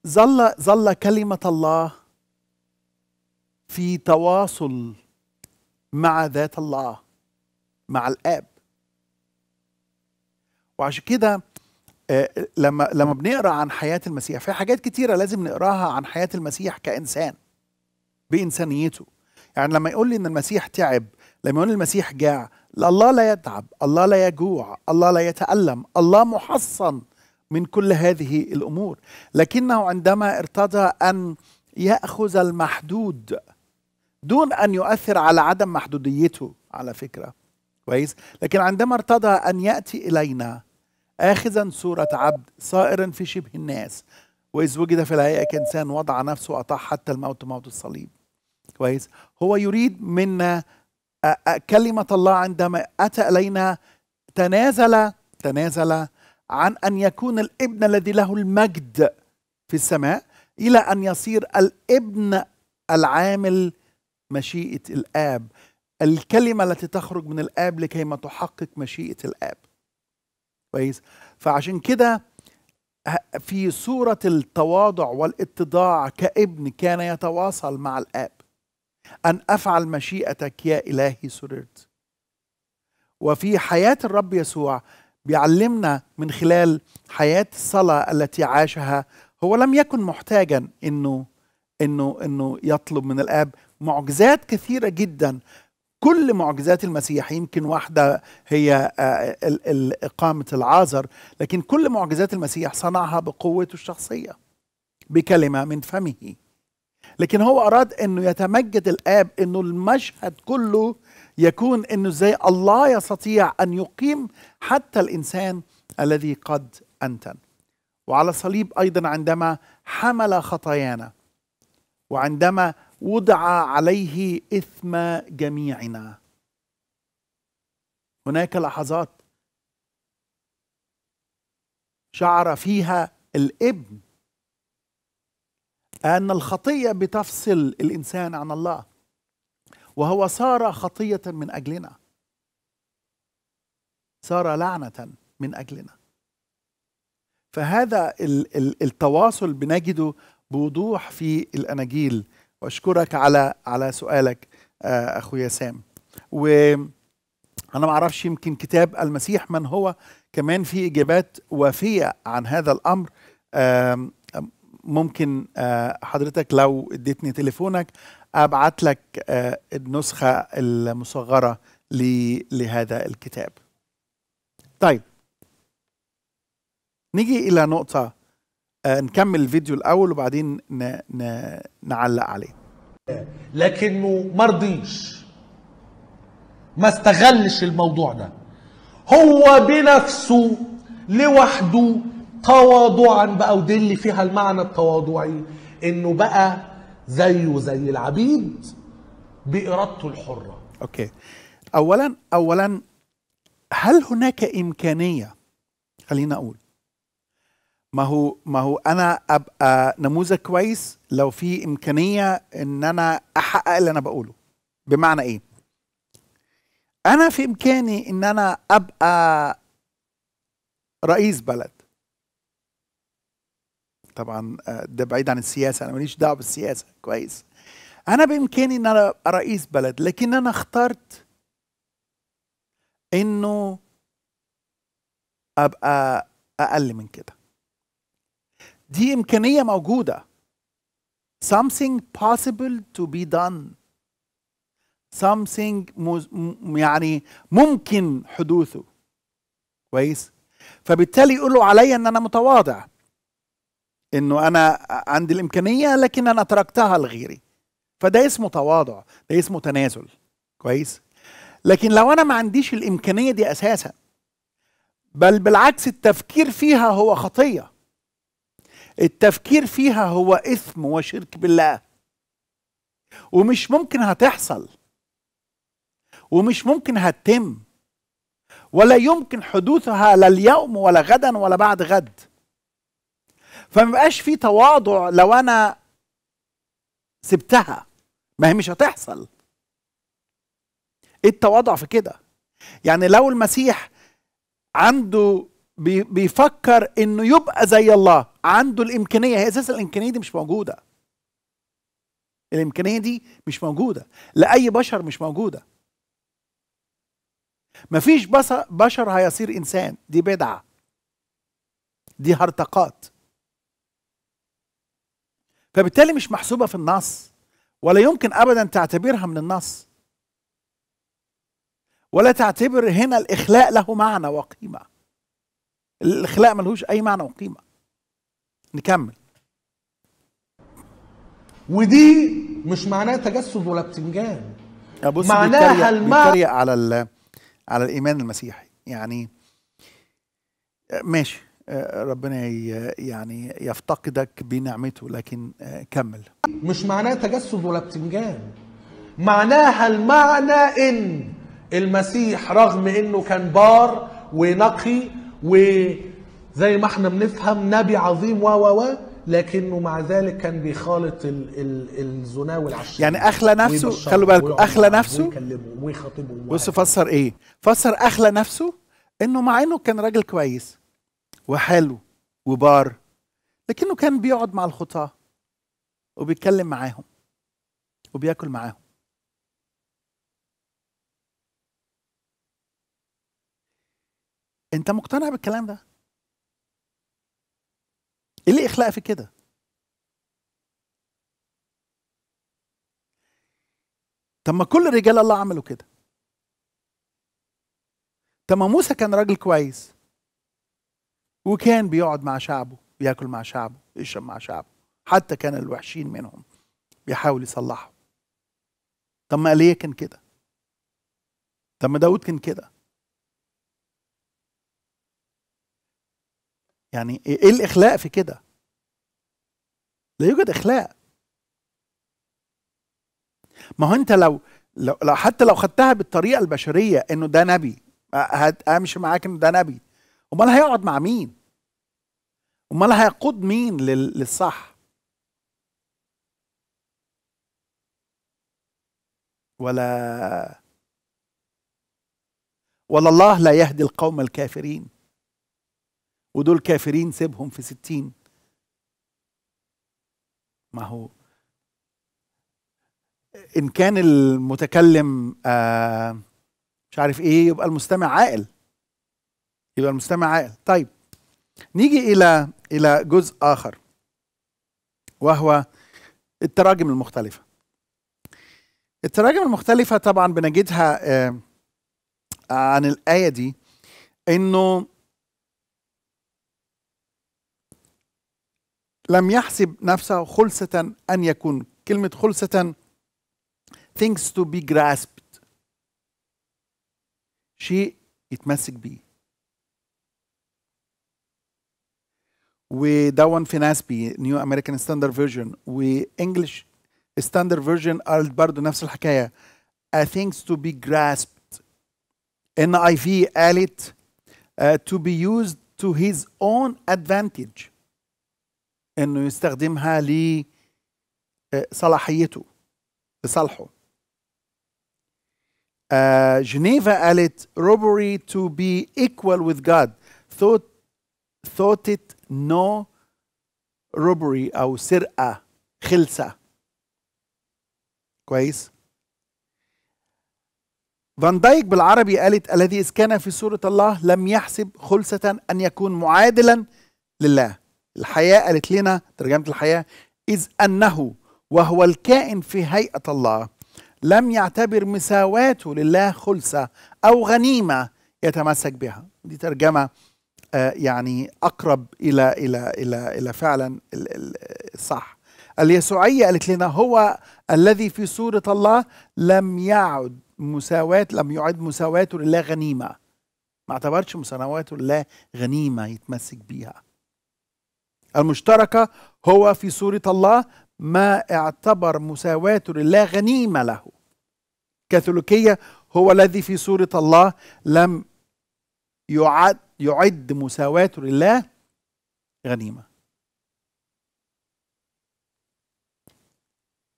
ظل ظل كلمة الله في تواصل مع ذات الله مع الآب وعشان كده آه، لما لما بنقرا عن حياة المسيح في حاجات كتيرة لازم نقراها عن حياة المسيح كإنسان بإنسانيته يعني لما يقول لي إن المسيح تعب لما يقول المسيح جاع الله لا يتعب الله لا يجوع الله لا يتألم الله محصن من كل هذه الامور لكنه عندما ارتضى ان ياخذ المحدود دون ان يؤثر على عدم محدوديته على فكره كويس لكن عندما ارتضى ان ياتي الينا اخذا صوره عبد صائرا في شبه الناس واذ وجد في الهيئه كانسان وضع نفسه اطاح حتى الموت موت الصليب كويس هو يريد منا آه، آه، كلمه الله عندما اتى الينا تنازل تنازل عن أن يكون الابن الذي له المجد في السماء إلى أن يصير الابن العامل مشيئة الآب الكلمة التي تخرج من الآب لكيما تحقق مشيئة الآب كويس فعشان كده في صورة التواضع والاتضاع كابن كان يتواصل مع الآب أن أفعل مشيئتك يا إلهي سررت وفي حياة الرب يسوع بيعلمنا من خلال حياة الصلاة التي عاشها هو لم يكن محتاجا انه انه انه يطلب من الاب معجزات كثيرة جدا كل معجزات المسيح يمكن واحدة هي آه، إقامة العازر لكن كل معجزات المسيح صنعها بقوته الشخصية بكلمة من فمه لكن هو أراد أنه يتمجد الآب أنه المشهد كله يكون انه ازاي الله يستطيع ان يقيم حتى الانسان الذي قد انتن وعلى صليب ايضا عندما حمل خطايانا وعندما وضع عليه اثم جميعنا هناك لحظات شعر فيها الابن ان الخطيه بتفصل الانسان عن الله وهو صار خطية من أجلنا صار لعنة من أجلنا فهذا التواصل بنجده بوضوح في الأناجيل وأشكرك على على سؤالك آه، أخويا سام وأنا ما أعرفش يمكن كتاب المسيح من هو كمان في إجابات وافية عن هذا الأمر ممكن آه، حضرتك لو اديتني تليفونك ابعت لك آه، النسخه المصغره لهذا الكتاب طيب نيجي الى نقطه آه، نكمل الفيديو الاول وبعدين نعلق عليه لكنه ما رضيش ما استغلش الموضوع ده هو بنفسه لوحده تواضعا بقى ودي اللي فيها المعنى التواضعي انه بقى زيه زي العبيد بإرادته الحرة أوكي أولا أولا هل هناك إمكانية خلينا أقول ما هو ما هو انا ابقى نموذج كويس لو في امكانيه ان انا احقق اللي انا بقوله بمعنى ايه انا في امكاني ان انا ابقى رئيس بلد طبعا آه، ده بعيد عن السياسه انا ماليش دعوه بالسياسه كويس انا بامكاني ان انا ابقى رئيس بلد لكن انا اخترت انه ابقى اقل من كده دي امكانيه موجوده something possible to be done something يعني ممكن حدوثه كويس فبالتالي يقولوا عليا ان انا متواضع انه انا عندي الامكانيه لكن انا تركتها لغيري فده اسمه تواضع ده اسمه تنازل كويس لكن لو انا ما عنديش الامكانيه دي اساسا بل بالعكس التفكير فيها هو خطيه التفكير فيها هو اثم وشرك بالله ومش ممكن هتحصل ومش ممكن هتتم ولا يمكن حدوثها لا اليوم ولا غدا ولا بعد غد فما بقاش في تواضع لو انا سبتها ما هي مش هتحصل ايه التواضع في كده يعني لو المسيح عنده بيفكر انه يبقى زي الله عنده الامكانيه هي اساس الامكانيه دي مش موجوده الامكانيه دي مش موجوده لاي بشر مش موجوده مفيش بشر هيصير انسان دي بدعه دي هرطقات فبالتالي مش محسوبة في النص ولا يمكن أبدا تعتبرها من النص ولا تعتبر هنا الإخلاء له معنى وقيمة الإخلاء ملهوش أي معنى وقيمة نكمل ودي مش معناها تجسد ولا بتنجان معناها المعنى على على الايمان المسيحي يعني ماشي آه، ربنا يعني يفتقدك بنعمته لكن آه، كمل مش معناه تجسد ولا بتنجان معناها المعنى ان المسيح رغم انه كان بار ونقي وزي ما احنا بنفهم نبي عظيم و و و لكنه مع ذلك كان بيخالط الزنا والعشاق يعني اخلى نفسه خلوا بالكم اخلى نفسه ويكلمه ويخاطبه بص فسر ايه فسر اخلى نفسه انه مع انه كان راجل كويس وحلو وبار لكنه كان بيقعد مع الخطاة وبيتكلم معاهم وبياكل معاهم انت مقتنع بالكلام ده ايه اللي اخلاق في كده طب ما كل رجال الله عملوا كده طب ما موسى كان راجل كويس وكان بيقعد مع شعبه بياكل مع شعبه يشرب مع شعبه حتى كان الوحشين منهم بيحاول يصلحه طب ما ليه كان كده طب ما داود كان كده يعني إيه،, ايه الاخلاق في كده لا يوجد اخلاق ما هو انت لو لو, لو حتى لو خدتها بالطريقه البشريه انه ده نبي امشي معاك انه ده نبي امال هيقعد مع مين امال هيقود مين للصح ولا ولا الله لا يهدي القوم الكافرين ودول كافرين سيبهم في ستين ما هو إن كان المتكلم آه مش عارف إيه يبقى المستمع عاقل يبقى المستمع عاقل طيب نيجي إلى إلى جزء آخر وهو التراجم المختلفة التراجم المختلفة طبعا بنجدها آه، عن الآية دي إنه لم يحسب نفسه خلصة أن يكون كلمة خلصة things to be grasped شيء يتمسك بيه with that one new American standard version, with English standard version, things to be grasped. NIV added uh, to be used to his own advantage. انه يستخدمها لصلاحيته uh, لصالحه جنيفا uh, قالت robbery to be equal with God thought, thought it no robbery أو سرقة خلصه كويس فان دايك بالعربي قالت الذي إذ كان في صورة الله لم يحسب خلصه أن يكون معادلا لله الحياة قالت لنا ترجمة الحياة إذ أنه وهو الكائن في هيئة الله لم يعتبر مساواته لله خلصه أو غنيمة يتمسك بها دي ترجمة آه، يعني اقرب الى الى الى الى فعلا الصح اليسوعيه قالت لنا هو الذي في صوره الله لم يعد مساواه لم يعد مساواته لله غنيمه ما اعتبرش مساواته لله غنيمه يتمسك بيها المشتركه هو في صوره الله ما اعتبر مساواته لله غنيمه له كاثوليكيه هو الذي في صوره الله لم يعد يعد مساواته لله غنيمة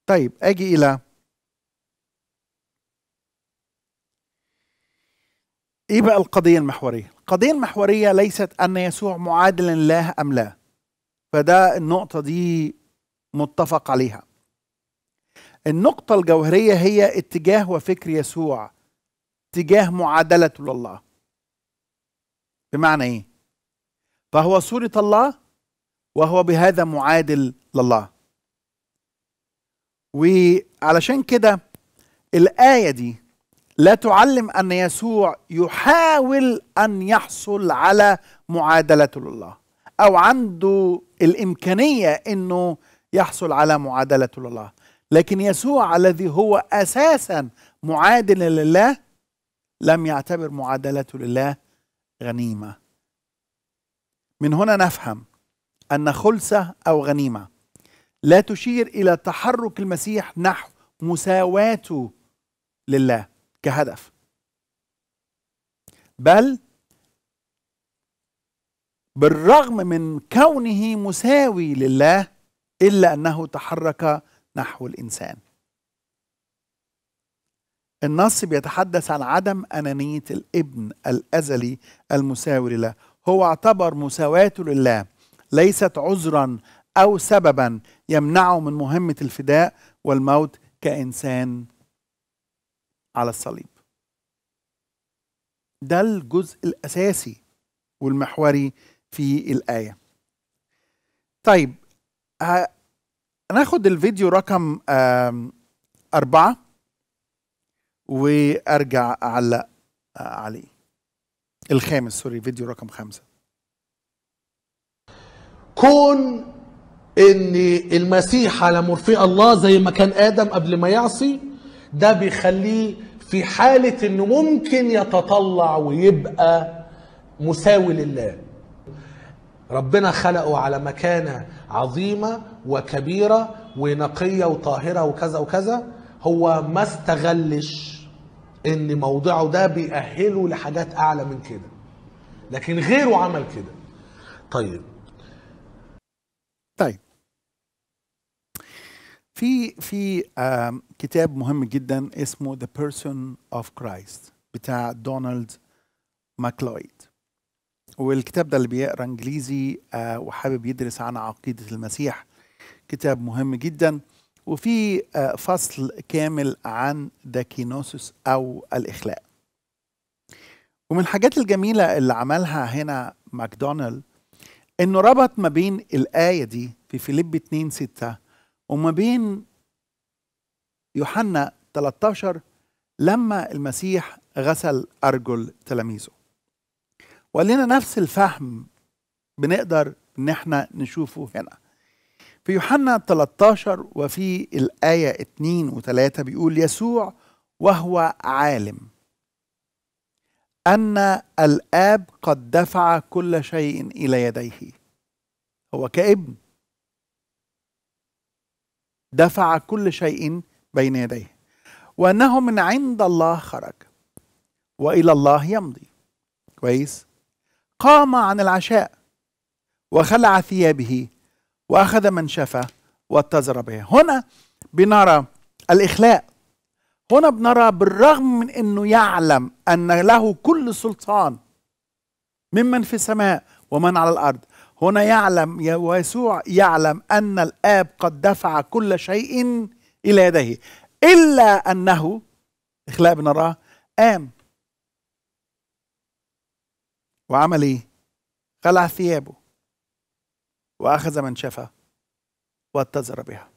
طيب أجي إلى إيه بقى القضية المحورية؟ القضية المحورية ليست أن يسوع معادل لله أم لا فده النقطة دي متفق عليها النقطة الجوهرية هي اتجاه وفكر يسوع تجاه معادلته لله بمعنى ايه فهو صورة الله وهو بهذا معادل لله وعلشان كده الآية دي لا تعلم أن يسوع يحاول أن يحصل على معادلته لله أو عنده الإمكانية أنه يحصل على معادلته لله لكن يسوع الذي هو أساسا معادل لله لم يعتبر معادلته لله غنيمه من هنا نفهم ان خلسه او غنيمه لا تشير الى تحرك المسيح نحو مساواته لله كهدف بل بالرغم من كونه مساوي لله الا انه تحرك نحو الانسان النص بيتحدث عن عدم أنانية الابن الأزلي المساوي له هو اعتبر مساواته لله ليست عذرا أو سببا يمنعه من مهمة الفداء والموت كإنسان على الصليب ده الجزء الأساسي والمحوري في الآية طيب هناخد الفيديو رقم أربعة وارجع اعلق آه، عليه الخامس سوري فيديو رقم خمسة كون ان المسيح على مرفق الله زي ما كان ادم قبل ما يعصي ده بيخليه في حالة انه ممكن يتطلع ويبقى مساوي لله ربنا خلقه على مكانة عظيمة وكبيرة ونقية وطاهرة وكذا وكذا هو ما استغلش ان موضعه ده بيأهله لحاجات اعلى من كده لكن غيره عمل كده طيب طيب في في آه، كتاب مهم جدا اسمه ذا بيرسون اوف Christ بتاع دونالد ماكلويد والكتاب ده اللي بيقرا انجليزي آه، وحابب يدرس عن عقيده المسيح كتاب مهم جدا وفي آه، فصل كامل عن داكينوسوس أو الإخلاء ومن الحاجات الجميلة اللي عملها هنا ماكدونالد إنه ربط ما بين الآية دي في فيليب 2 6 وما بين يوحنا 13 لما المسيح غسل أرجل تلاميذه وقال لنا نفس الفهم بنقدر إن احنا نشوفه هنا في يوحنا 13 وفي الآية 2 و3 بيقول يسوع وهو عالم أن الآب قد دفع كل شيء إلى يديه هو كابن دفع كل شيء بين يديه وأنه من عند الله خرج وإلى الله يمضي كويس قام عن العشاء وخلع ثيابه وأخذ من شفى واتزر بها هنا بنرى الإخلاء هنا بنرى بالرغم من أنه يعلم أن له كل سلطان ممن في السماء ومن على الأرض هنا يعلم يسوع يعلم أن الآب قد دفع كل شيء إلى يديه إلا أنه إخلاء بنراه قام وعمل إيه؟ خلع ثيابه وأخذ منشفة واتزر بها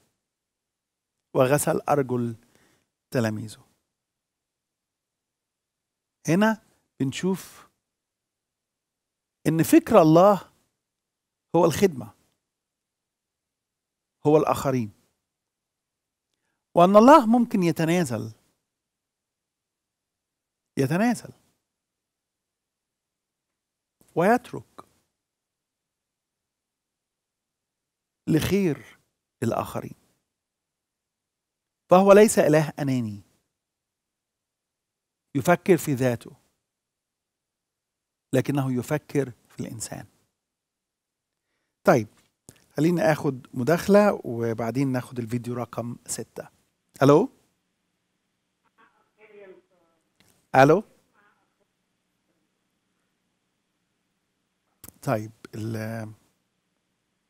وغسل أرجل تلاميذه هنا بنشوف إن فكر الله هو الخدمة هو الآخرين وأن الله ممكن يتنازل يتنازل ويترك لخير الآخرين فهو ليس إله أناني يفكر في ذاته لكنه يفكر في الإنسان طيب خلينا اخد مداخله وبعدين ناخد الفيديو رقم ستة الو الو طيب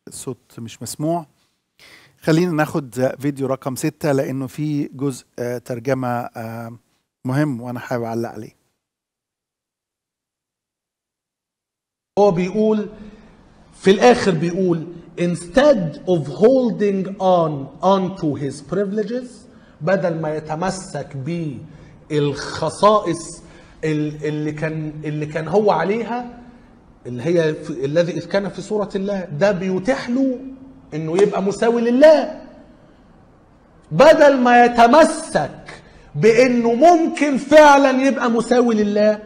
الصوت مش مسموع خلينا ناخد فيديو رقم ستة لأنه في جزء آه، ترجمة آه، مهم وأنا حابب أعلق عليه هو بيقول في الآخر بيقول instead of holding on onto his privileges بدل ما يتمسك بالخصائص اللي كان اللي كان هو عليها اللي هي الذي إذ كان في صورة الله ده بيتيح له إنه يبقى مساوي لله بدل ما يتمسك بإنه ممكن فعلا يبقى مساوي لله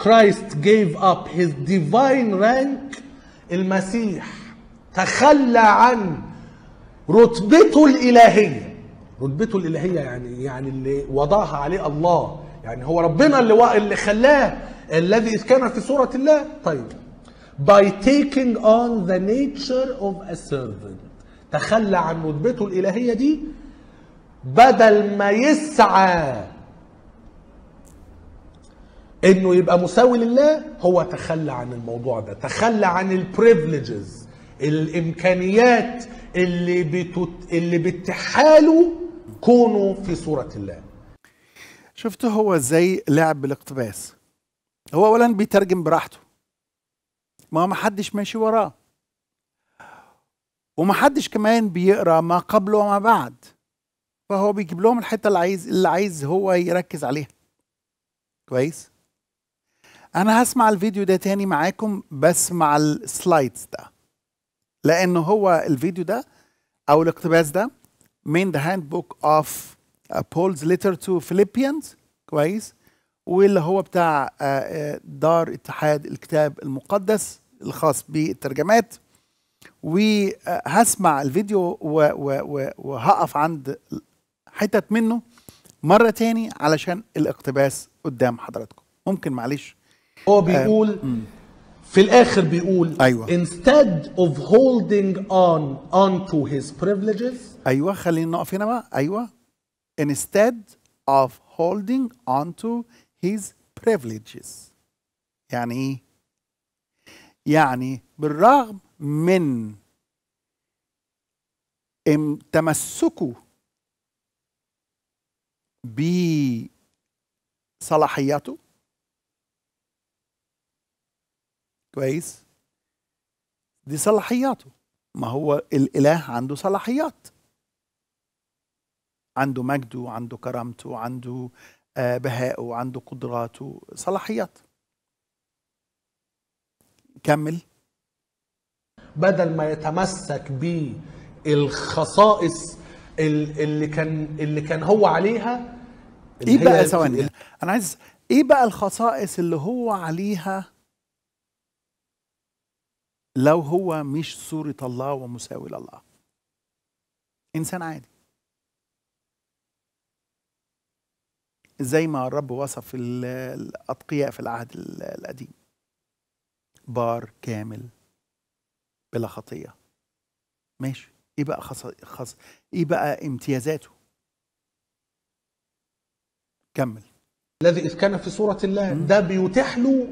كرايست جيف اب هيز ديفاين رانك المسيح تخلى عن رتبته الإلهية رتبته الإلهية يعني يعني اللي وضعها عليه الله يعني هو ربنا اللي اللي خلاه الذي كان في صورة الله طيب by taking on the nature of a servant تخلى عن رتبته الإلهية دي بدل ما يسعى انه يبقى مساوي لله هو تخلى عن الموضوع ده تخلى عن البريفليجز الامكانيات اللي بتت... اللي بتحاله كونه في صوره الله شفته هو زي لعب الاقتباس هو اولا بيترجم براحته ما محدش ماشي وراه ومحدش كمان بيقرا ما قبل وما بعد فهو بيجيب لهم الحته اللي عايز اللي عايز هو يركز عليها كويس انا هسمع الفيديو ده تاني معاكم بس مع السلايدز ده لان هو الفيديو ده او الاقتباس ده من the handbook of Paul's letter to Philippians كويس واللي هو بتاع آه، آه، دار اتحاد الكتاب المقدس الخاص بالترجمات وهسمع الفيديو وهقف عند حتت منه مره تاني علشان الاقتباس قدام حضراتكم ممكن معلش هو بيقول آه، في الاخر بيقول ايوه instead of holding on onto his privileges ايوه خلينا نقف هنا بقى ايوه instead of holding onto his privileges يعني ايه يعني بالرغم من تمسكه بصلاحياته كويس دي صلاحياته ما هو الاله عنده صلاحيات عنده مجده عنده كرامته عنده آه، بهاء وعنده قدرات وصلاحيات كمل بدل ما يتمسك بالخصائص اللي كان اللي كان هو عليها ايه بقى ثواني انا عايز ايه بقى الخصائص اللي هو عليها لو هو مش صورة الله ومساوي لله إنسان عادي زي ما الرب وصف الأتقياء في العهد القديم بار كامل بلا خطية ماشي ايه بقى خص... خص... ايه بقى امتيازاته كمل الذي اذ كان في صوره الله مم. ده بيتيح له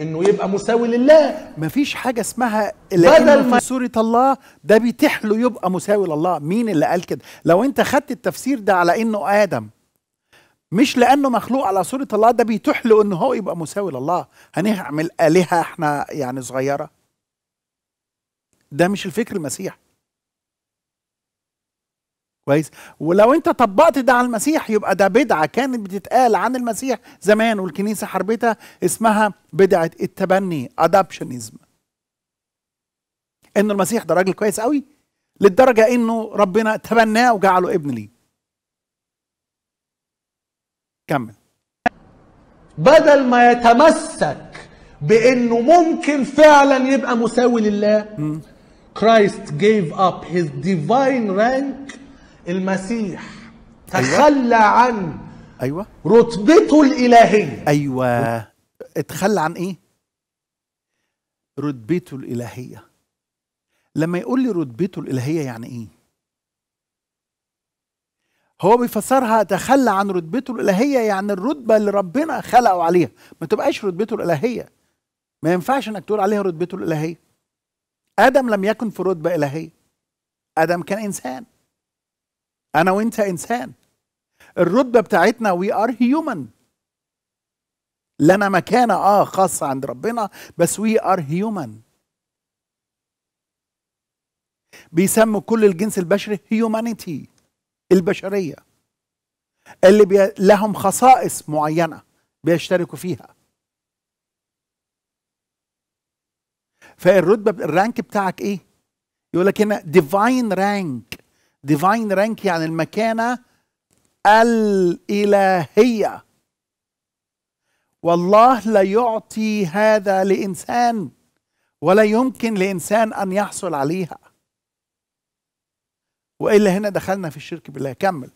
انه يبقى مساوي لله مفيش حاجه اسمها بدل ما في صوره الله ده بيتيح له يبقى مساوي لله مين اللي قال كده لو انت خدت التفسير ده على انه ادم مش لانه مخلوق على صوره الله ده بيتيح له ان هو يبقى مساوي لله هنعمل الهه احنا يعني صغيره ده مش الفكر المسيح كويس ولو انت طبقت ده على المسيح يبقى ده بدعه كانت بتتقال عن المسيح زمان والكنيسه حربتها اسمها بدعه التبني ادابشنزم انه المسيح ده راجل كويس قوي للدرجه انه ربنا تبناه وجعله ابن ليه كمل بدل ما يتمسك بانه ممكن فعلا يبقى مساوي لله كرايست جيف اب هيز ديفاين رانك المسيح أيوة. تخلى أيوة. عن ايوه رتبته الالهيه ايوه اتخلى عن ايه رتبته الالهيه لما يقول لي رتبته الالهيه يعني ايه هو بيفسرها تخلى عن رتبته الالهيه يعني الرتبه اللي ربنا خلقه عليها ما تبقاش رتبته الالهيه ما ينفعش انك تقول عليها رتبته الالهيه ادم لم يكن في رتبه الهيه ادم كان انسان انا وانت انسان الرتبه بتاعتنا وي ار هيومن لنا مكانه اه خاصه عند ربنا بس وي ار هيومن بيسموا كل الجنس البشري هيومانيتي البشريه اللي بي لهم خصائص معينه بيشتركوا فيها فالرتبه الرانك بتاعك ايه يقول لك هنا ديفاين رانك ديفاين رانك يعني المكانه الالهيه والله لا يعطي هذا لانسان ولا يمكن لانسان ان يحصل عليها والا هنا دخلنا في الشرك بالله كمل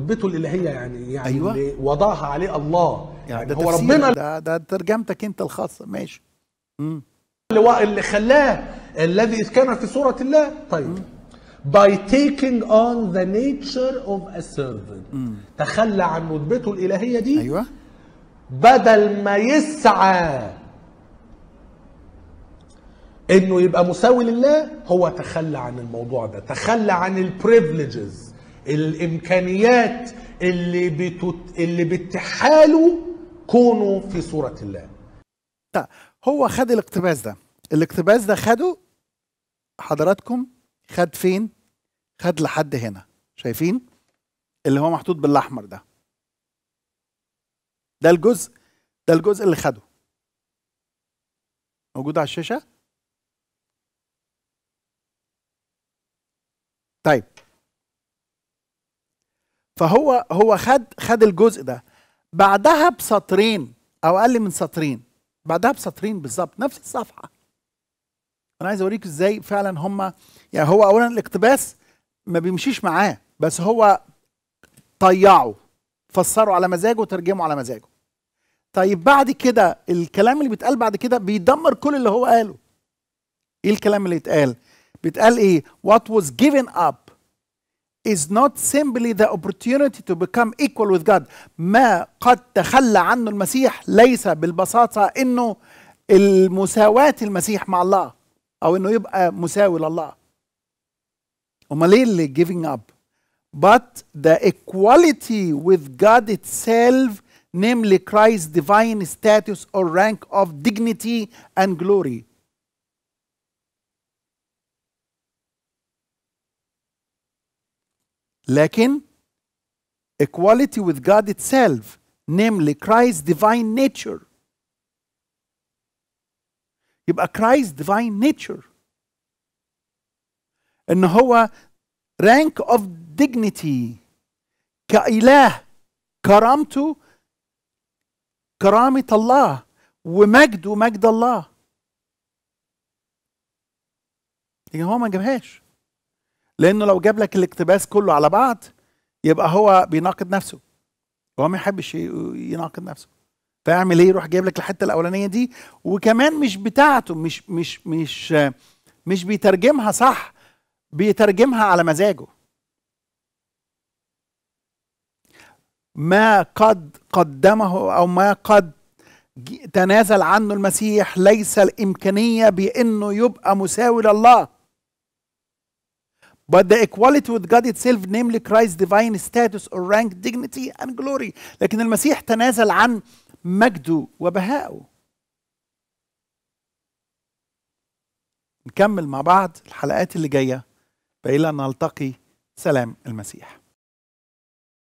ربته الالهيه يعني يعني أيوة. اللي وضعها عليه الله يعني, يعني ده هو ربنا ده, ده ترجمتك انت الخاصه ماشي امم اللي, اللي خلاه الذي كان في صوره الله طيب مم. by taking on the nature of a servant مم. تخلى عن رتبته الالهيه دي ايوه بدل ما يسعى انه يبقى مساوي لله هو تخلى عن الموضوع ده تخلى عن البريفليجز الامكانيات اللي بتت... اللي بتحاله كونه في صوره الله هو خد الاقتباس ده الاقتباس ده خده حضراتكم خد فين خد لحد هنا شايفين اللي هو محطوط بالاحمر ده ده الجزء ده الجزء اللي خده موجود على الشاشه طيب فهو هو خد خد الجزء ده بعدها بسطرين او اقل من سطرين بعدها بسطرين بالظبط نفس الصفحه انا عايز اوريك ازاي فعلا هم يعني هو اولا الاقتباس ما بيمشيش معاه بس هو طيعه فسره على مزاجه وترجمه على مزاجه طيب بعد كده الكلام اللي بيتقال بعد كده بيدمر كل اللي هو قاله ايه الكلام اللي اتقال With le, what was given up is not simply the opportunity to become equal with God ما قد تخلى عنه المسيح ليس بالبساطة انه المساواة المسيح مع الله او انه يبقى مساوي لله امال ايه اللي giving up but the equality with God itself namely Christ's divine status or rank of dignity and glory لكن equality with God itself, namely Christ's divine nature. يبقى Christ's divine nature. ان هو rank of dignity كإله كرامته كرامة الله ومجد ومجد الله لكن هو ما جابهاش لانه لو جاب لك الاقتباس كله على بعض يبقى هو بيناقض نفسه هو ما يحبش يناقض نفسه فيعمل ايه يروح جايب لك الحته الاولانيه دي وكمان مش بتاعته مش مش مش مش بيترجمها صح بيترجمها على مزاجه ما قد قدمه او ما قد تنازل عنه المسيح ليس الامكانيه بانه يبقى مساوي لله But the equality with God itself, namely Christ's divine status or rank, dignity and glory. لكن المسيح تنازل عن مجده وبهائه. نكمل مع بعض الحلقات اللي جايه فإلى أن نلتقي سلام المسيح